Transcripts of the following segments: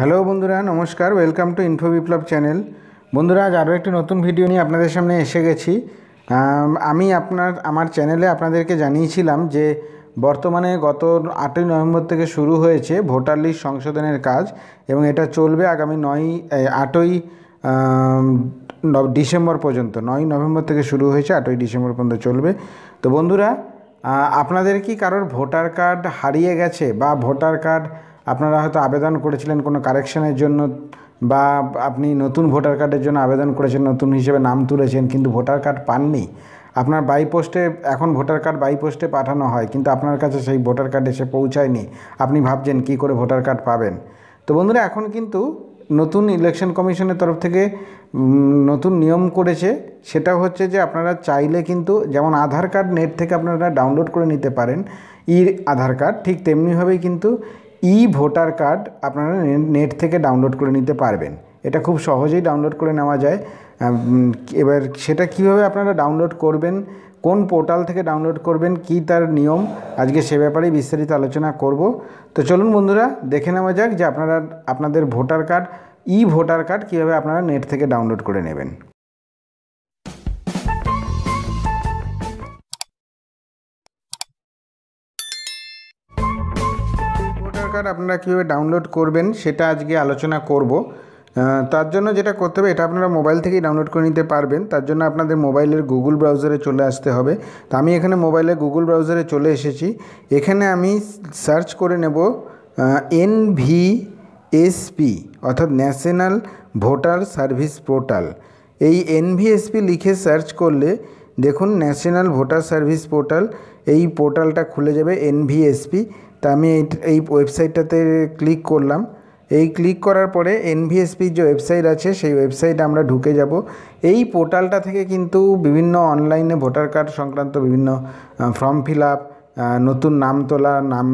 hello বন্ধুরা নমস্কার welcome to info Biplab channel বন্ধুরা আজ আরও একটি নতুন ভিডিও নিয়ে আপনাদের সামনে এসে গেছি আমি আপনার আমার চ্যানেলে আপনাদেরকে জানিয়েছিলাম যে বর্তমানে গত আটই নভেম্বর থেকে শুরু হয়েছে ভোটার লিস্ট সংশোধনের কাজ এবং এটা চলবে আগামী নয় আটই ডিসেম্বর পর্যন্ত নয় নভেম্বর থেকে শুরু হয়েছে আটই ডিসেম্বর পর্যন্ত চলবে তো বন্ধুরা আপনাদের কি কারোর ভোটার কার্ড হারিয়ে গেছে বা ভোটার কার্ড আপনারা হয়তো আবেদন করেছিলেন কোনো কারেকশানের জন্য বা আপনি নতুন ভোটার কার্ডের জন্য আবেদন করেছেন নতুন হিসেবে নাম তুলেছেন কিন্তু ভোটার কার্ড পাননি আপনার বাই পোস্টে এখন ভোটার কার্ড বাই পোস্টে পাঠানো হয় কিন্তু আপনার কাছে সেই ভোটার কার্ড এসে পৌঁছায়নি আপনি ভাবছেন কি করে ভোটার কার্ড পাবেন তো বন্ধুরা এখন কিন্তু নতুন ইলেকশন কমিশনের তরফ থেকে নতুন নিয়ম করেছে সেটা হচ্ছে যে আপনারা চাইলে কিন্তু যেমন আধার কার্ড নেট থেকে আপনারা ডাউনলোড করে নিতে পারেন ই আধার কার্ড ঠিক তেমনিভাবেই কিন্তু ই ভোটার কার্ড আপনারা নেট থেকে ডাউনলোড করে নিতে পারবেন এটা খুব সহজেই ডাউনলোড করে নেওয়া যায় এবার সেটা কিভাবে আপনারা ডাউনলোড করবেন কোন পোর্টাল থেকে ডাউনলোড করবেন কি তার নিয়ম আজকে সে ব্যাপারে বিস্তারিত আলোচনা করব তো চলুন বন্ধুরা দেখে নেওয়া যাক যে আপনারা আপনাদের voter card E voter card কীভাবে আপনারা নেট থেকে ডাউনলোড করে নেবেন কার্ড আপনারা কীভাবে ডাউনলোড করবেন সেটা আজকে আলোচনা করব তার জন্য যেটা করতে হবে এটা আপনারা মোবাইল থেকেই ডাউনলোড করে নিতে পারবেন তার জন্য আপনাদের মোবাইলের গুগল ব্রাউজারে চলে আসতে হবে তো আমি এখানে মোবাইলে গুগল ব্রাউজারে চলে এসেছি এখানে আমি সার্চ করে নেব এন ভিএসপি অর্থাৎ ন্যাশনাল ভোটার সার্ভিস পোর্টাল এই এনভিএসপি লিখে সার্চ করলে দেখুন ন্যাশনাল ভোটার সার্ভিস পোর্টাল এই পোর্টালটা খুলে যাবে এনভিএসপি তা আমি এই এই ওয়েবসাইটটাতে ক্লিক করলাম এই ক্লিক করার পরে এনভিএসপির যে ওয়েবসাইট আছে সেই ওয়েবসাইটে আমরা ঢুকে যাব এই পোর্টালটা থেকে কিন্তু বিভিন্ন অনলাইনে ভোটার কার্ড সংক্রান্ত বিভিন্ন ফর্ম ফিল আপ নতুন নাম তোলা নাম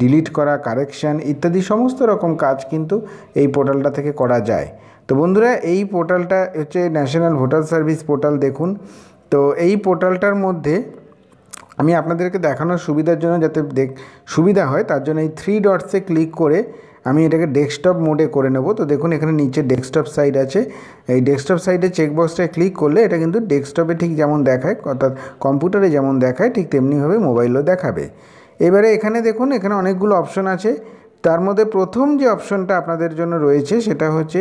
ডিলিট করা কারেকশান ইত্যাদি সমস্ত রকম কাজ কিন্তু এই পোর্টালটা থেকে করা যায় তো বন্ধুরা এই পোর্টালটা হচ্ছে ন্যাশনাল ভোটার সার্ভিস পোর্টাল দেখুন তো এই পোর্টালটার মধ্যে আমি আপনাদেরকে দেখানোর সুবিধার জন্য যাতে দেখ সুবিধা হয় তার জন্য এই থ্রি ডটসে ক্লিক করে আমি এটাকে ডেস্কটপ মোডে করে নেব তো দেখুন এখানে নিচে ডেস্কটপ সাইড আছে এই ডেস্কটপ সাইডে চেকবক্সটায় ক্লিক করলে এটা কিন্তু ডেস্কটপে ঠিক যেমন দেখায় অর্থাৎ কম্পিউটারে যেমন দেখায় ঠিক তেমনিভাবে মোবাইলও দেখাবে এবারে এখানে দেখুন এখানে অনেকগুলো অপশন আছে তার মধ্যে প্রথম যে অপশনটা আপনাদের জন্য রয়েছে সেটা হচ্ছে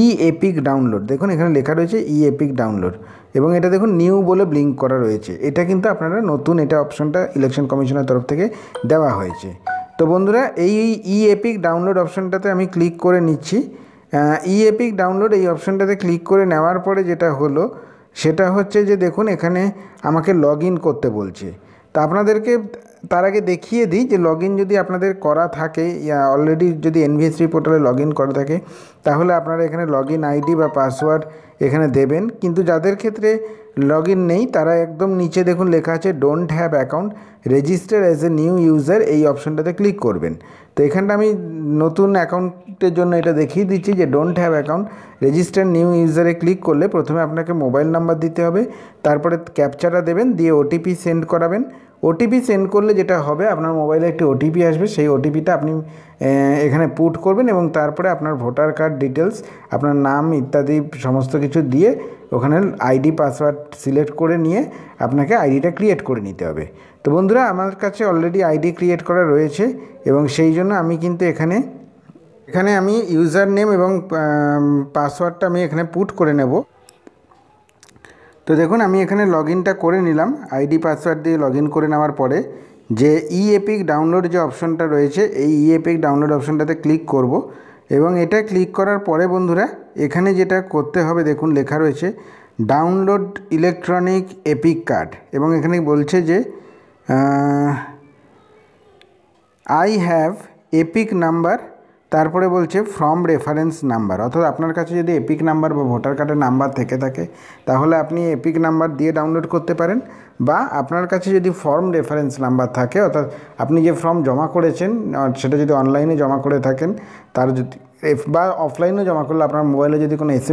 ই এপিক ডাউনলোড দেখুন এখানে লেখা রয়েছে ই এপিক ডাউনলোড এবং এটা দেখুন নিউ বলে ব্লিঙ্ক করা রয়েছে এটা কিন্তু আপনারা নতুন এটা অপশনটা ইলেকশন কমিশনের তরফ থেকে দেওয়া হয়েছে তো বন্ধুরা এই ই এপিক ডাউনলোড অপশনটাতে আমি ক্লিক করে নিচ্ছি ই এপিক ডাউনলোড এই অপশনটাতে ক্লিক করে নেওয়ার পরে যেটা হলো সেটা হচ্ছে যে দেখুন এখানে আমাকে লগ করতে বলছে তা আপনাদেরকে তার আগে দেখিয়ে দিই যে লগ যদি আপনাদের করা থাকে অলরেডি যদি এনভিএসসি পোর্টালে লগ করা থাকে তাহলে আপনারা এখানে লগ আইডি বা পাসওয়ার্ড এখানে দেবেন কিন্তু যাদের ক্ষেত্রে লগ নেই তারা একদম নিচে দেখুন লেখা আছে don't have account register as a new user এই অপশনটাতে ক্লিক করবেন তো এখানটা আমি নতুন অ্যাকাউন্টের জন্য এটা দেখিয়ে দিচ্ছি যে don't have account register new ইউজারে ক্লিক করলে প্রথমে আপনাকে মোবাইল নাম্বার দিতে হবে তারপরে ক্যাপচারটা দেবেন দিয়ে ওটিপি সেন্ড করাবেন ওটিপি সেন্ড করলে যেটা হবে আপনার মোবাইলে একটি ওটিপি আসবে সেই ওটিপিটা আপনি এখানে পুট করবেন এবং তারপরে আপনার ভোটার কার্ড ডিটেলস আপনার নাম ইত্যাদি সমস্ত কিছু দিয়ে ওখানে আইডি পাসওয়ার্ড সিলেক্ট করে নিয়ে আপনাকে আইডিটা ক্রিয়েট করে নিতে হবে তো বন্ধুরা আমার কাছে অলরেডি আইডি ক্রিয়েট করা রয়েছে এবং সেই জন্য আমি কিন্তু এখানে এখানে আমি ইউজার নেম এবং পাসওয়ার্ডটা আমি এখানে পুট করে নেব তো দেখুন আমি এখানে লগ করে নিলাম আইডি পাসওয়ার্ড দিয়ে লগ করে নেওয়ার পরে যে ই এপিক ডাউনলোড যে অপশনটা রয়েছে এই ই এপিক ডাউনলোড অপশনটাতে ক্লিক করব এবং এটা ক্লিক করার পরে বন্ধুরা এখানে যেটা করতে হবে দেখুন লেখা রয়েছে ডাউনলোড ইলেকট্রনিক এপিক কার্ড এবং এখানে বলছে যে আই হ্যাভ এপিক নাম্বার তারপরে বলছে ফ্রম রেফারেন্স নাম্বার অর্থাৎ আপনার কাছে যদি এপিক নাম্বার বা ভোটার কার্ডের নাম্বার থেকে থাকে তাহলে আপনি এপিক নাম্বার দিয়ে ডাউনলোড করতে পারেন বা আপনার কাছে যদি ফর্ম রেফারেন্স নাম্বার থাকে অর্থাৎ আপনি যে ফর্ম জমা করেছেন সেটা যদি অনলাইনে জমা করে থাকেন তার যদি বা অফলাইনে জমা করলে আপনার মোবাইলে যদি কোনো এস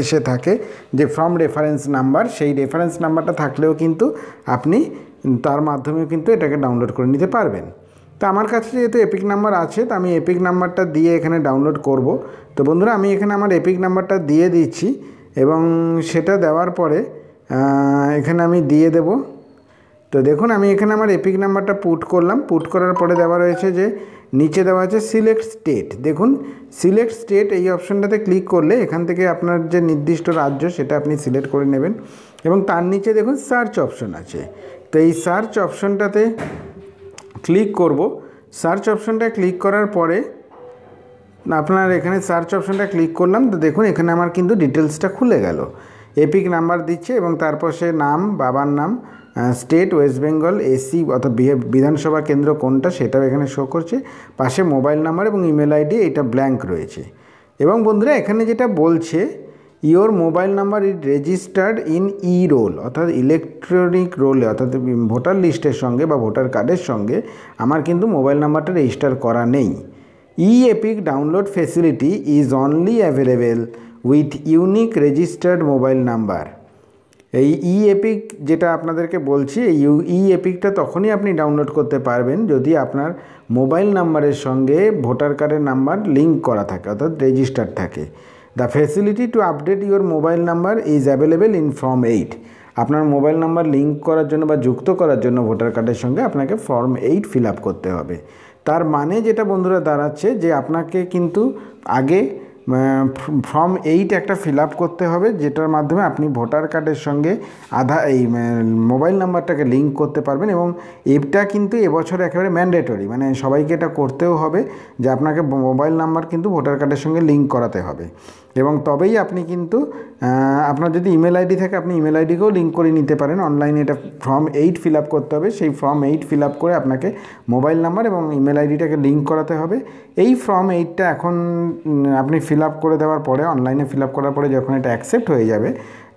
এসে থাকে যে ফর্ম রেফারেন্স নাম্বার সেই রেফারেন্স নাম্বারটা থাকলেও কিন্তু আপনি তার মাধ্যমেও কিন্তু এটাকে ডাউনলোড করে নিতে পারবেন তো আমার কাছে যেহেতু এপিক নাম্বার আছে তো আমি এপিক নাম্বারটা দিয়ে এখানে ডাউনলোড করব তো বন্ধুরা আমি এখানে আমার এপিক নাম্বারটা দিয়ে দিচ্ছি এবং সেটা দেওয়ার পরে এখানে আমি দিয়ে দেব তো দেখুন আমি এখানে আমার এপিক নাম্বারটা পুট করলাম পুট করার পরে দেওয়া রয়েছে যে নিচে দেওয়া আছে সিলেক্ট স্টেট দেখুন সিলেক্ট স্টেট এই অপশানটাতে ক্লিক করলে এখান থেকে আপনার যে নির্দিষ্ট রাজ্য সেটা আপনি সিলেক্ট করে নেবেন এবং তার নিচে দেখুন সার্চ অপশন আছে তো এই সার্চ অপশনটাতে ক্লিক করব সার্চ অপশনটা ক্লিক করার পরে আপনার এখানে সার্চ অপশনটা ক্লিক করলাম তো দেখুন এখানে আমার কিন্তু ডিটেলসটা খুলে গেল এপিক নাম্বার দিচ্ছে এবং তারপর সে নাম বাবার নাম স্টেট ওয়েস্ট বেঙ্গল এসি অর্থাৎ বিধানসভা কেন্দ্র কোনটা সেটাও এখানে শো করছে পাশে মোবাইল নাম্বার এবং ইমেল আইডি এটা ব্ল্যাঙ্ক রয়েছে এবং বন্ধুরা এখানে যেটা বলছে your mobile number is registered in E roll অর্থাৎ ইলেকট্রনিক রোলে অর্থাৎ ভোটার লিস্টের সঙ্গে বা ভোটার কার্ডের সঙ্গে আমার কিন্তু মোবাইল নাম্বারটা রেজিস্টার করা নেই E EPIC download facility is only available with unique registered mobile number এই ই এপিক যেটা আপনাদেরকে বলছি এই ই এপিকটা তখনই আপনি ডাউনলোড করতে পারবেন যদি আপনার মোবাইল নাম্বারের সঙ্গে ভোটার কার্ডের নাম্বার লিঙ্ক করা থাকে অর্থাৎ রেজিস্টার থাকে the facility to update your mobile number is available in form eight আপনার মোবাইল নাম্বার লিঙ্ক করার জন্য বা যুক্ত করার জন্য ভোটার কার্ডের সঙ্গে আপনাকে ফর্ম এইট ফিল করতে হবে তার মানে যেটা বন্ধুরা দাঁড়াচ্ছে যে আপনাকে কিন্তু আগে মানে ফর্ম এইট একটা ফিল করতে হবে যেটার মাধ্যমে আপনি ভোটার কার্ডের সঙ্গে আধা এই মোবাইল নাম্বারটাকে লিঙ্ক করতে পারবেন এবং এপটা কিন্তু এবছর একেবারে ম্যান্ডেটরি মানে সবাইকে এটা করতেও হবে যে আপনাকে মোবাইল নাম্বার কিন্তু ভোটার কার্ডের সঙ্গে লিঙ্ক করাতে হবে এবং তবেই আপনি কিন্তু আপনার যদি ইমেল আইডি থাকে আপনি ইমেল আইডিকেও লিঙ্ক করে নিতে পারেন অনলাইনে এটা ফর্ম এইট ফিল করতে হবে সেই ফর্ম এইট ফিল করে আপনাকে মোবাইল নাম্বার এবং ইমেল আইডিটাকে লিঙ্ক করাতে হবে এই ফর্ম এইটটা এখন আপনি ফিল ফিল আপ করে দেওয়ার পরে অনলাইনে ফিল আপ করার পরে যখন এটা অ্যাকসেপ্ট হয়ে যাবে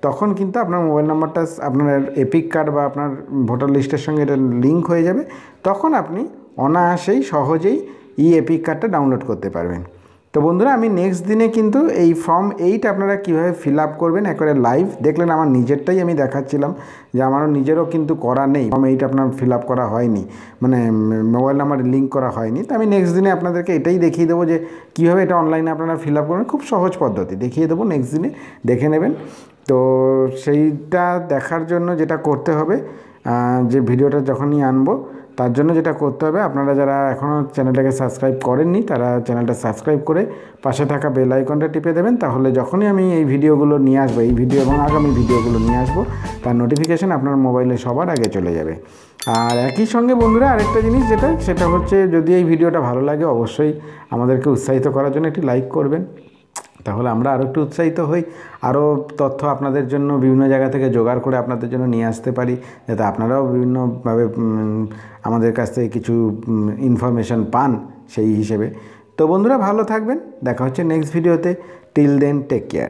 তখন কিন্তু আপনার মোবাইল নাম্বারটা আপনার এপিক কার্ড বা আপনার ভোটার লিস্টের সঙ্গে এটা লিঙ্ক হয়ে যাবে তখন আপনি অনায়াসেই সহজেই ই এপিক কার্ডটা ডাউনলোড করতে পারবেন তো বন্ধুরা আমি নেক্সট দিনে কিন্তু এই ফর্ম এইট আপনারা কিভাবে ফিল আপ করবেন একবারে লাইভ দেখলেন আমার নিজেরটাই আমি দেখাচ্ছিলাম যে আমারও নিজেরও কিন্তু করা নেই ফর্ম এইট আপনার ফিল আপ করা হয়নি মানে মোবাইল নাম্বার লিঙ্ক করা হয়নি তো আমি নেক্সট দিনে আপনাদেরকে এটাই দেখিয়ে দেবো যে কীভাবে এটা অনলাইনে আপনারা ফিল আপ করবেন খুব সহজ পদ্ধতি দেখিয়ে দেবো নেক্সট দিনে দেখে নেবেন তো সেইটা দেখার জন্য যেটা করতে হবে যে ভিডিওটা যখনই আনবো তার জন্য যেটা করতে হবে আপনারা যারা এখনও চ্যানেলটাকে সাবস্ক্রাইব করেননি তারা চ্যানেলটা সাবস্ক্রাইব করে পাশে থাকা বেল আইকনটা টিপে দেবেন তাহলে যখনই আমি এই ভিডিওগুলো নিয়ে আসবো এই ভিডিও এবং আগামী ভিডিওগুলো নিয়ে আসবো তার নোটিফিকেশান আপনার মোবাইলে সবার আগে চলে যাবে আর একই সঙ্গে বন্ধুরা আরেকটা জিনিস যেটা সেটা হচ্ছে যদি এই ভিডিওটা ভালো লাগে অবশ্যই আমাদেরকে উৎসাহিত করার জন্য একটি লাইক করবেন তাহলে আমরা আরও একটু উৎসাহিত হই আরও তথ্য আপনাদের জন্য বিভিন্ন জায়গা থেকে জোগাড় করে আপনাদের জন্য নিয়ে আসতে পারি যাতে আপনারাও বিভিন্নভাবে আমাদের কাছ থেকে কিছু ইনফরমেশান পান সেই হিসেবে তো বন্ধুরা ভালো থাকবেন দেখা হচ্ছে নেক্সট ভিডিওতে টিল দেন টেক কেয়ার